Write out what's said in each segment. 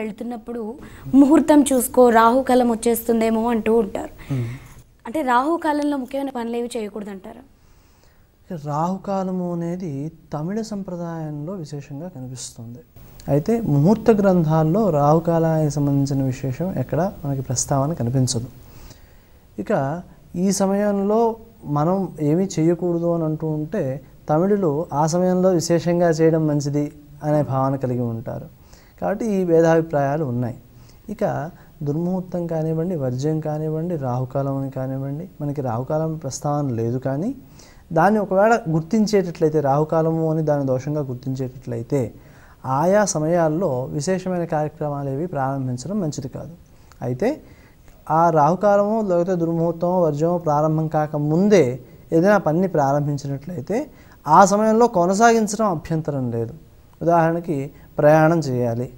వెళ్తున్నప్పుడు ముహూర్తం చూసుకో రాహుకాలం వచ్చేస్తుందేమో అంటూ ఉంటారు అంటే రాహుకాలంలో ముఖ్యమైన పనులు ఏవి చేయకూడదు అంటారు రాహుకాలము అనేది తమిళ సంప్రదాయంలో విశేషంగా కనిపిస్తుంది అయితే ముహూర్త గ్రంథాల్లో రాహుకాలానికి సంబంధించిన విశేషం ఎక్కడ మనకి ప్రస్తావన కనిపించదు ఇక ఈ సమయంలో మనం ఏమీ చేయకూడదు అని అంటూ ఉంటే తమిళులు ఆ సమయంలో విశేషంగా చేయడం మంచిది అనే భావన కలిగి ఉంటారు కాబట్టి ఈ భేదాభిప్రాయాలు ఉన్నాయి ఇక దుర్ముహూర్తం కానివ్వండి వర్జ్యం కానివ్వండి రాహుకాలం అని కానివ్వండి మనకి రాహుకాలం ప్రస్తావన లేదు కానీ దాన్ని ఒకవేళ గుర్తించేటట్లయితే రాహుకాలము అని దాన్ని దోషంగా గుర్తించేటట్లయితే ఆయా సమయాల్లో విశేషమైన కార్యక్రమాలు ఏవి ప్రారంభించడం మంచిది కాదు అయితే ఆ రాహుకాలము లేకపోతే దుర్ముహూర్తమో వర్జమో ప్రారంభం కాక ముందే ఏదైనా పనిని ప్రారంభించినట్లయితే ఆ సమయంలో కొనసాగించడం అభ్యంతరం లేదు ఉదాహరణకి ప్రయాణం చేయాలి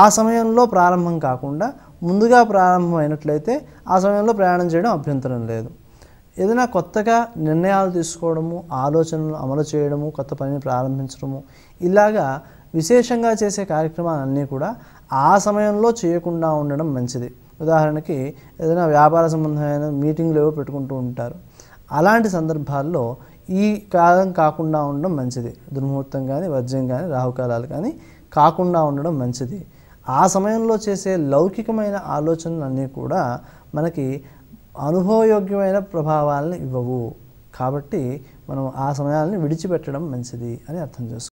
ఆ సమయంలో ప్రారంభం కాకుండా ముందుగా ప్రారంభం అయినట్లయితే ఆ సమయంలో ప్రయాణం చేయడం అభ్యంతరం లేదు ఏదైనా కొత్తగా నిర్ణయాలు తీసుకోవడము ఆలోచనలు అమలు చేయడము కొత్త పనిని ప్రారంభించడము ఇలాగా విశేషంగా చేసే కార్యక్రమాలన్నీ కూడా ఆ సమయంలో చేయకుండా ఉండడం మంచిది ఉదాహరణకి ఏదైనా వ్యాపార సంబంధమైన మీటింగ్లు ఏవో పెట్టుకుంటూ ఉంటారు అలాంటి సందర్భాల్లో ఈ కాలం కాకుండా ఉండడం మంచిది దుర్ముహూర్తం కానీ వజ్రం కానీ రాహుకాలాలు కానీ కాకుండా ఉండడం మంచిది ఆ సమయంలో చేసే లౌకికమైన ఆలోచనలన్నీ కూడా మనకి అనుభవయోగ్యమైన ప్రభావాలను ఇవ్వవు కాబట్టి మనం ఆ సమయాలను విడిచిపెట్టడం మంచిది అని అర్థం చేసుకోవాలి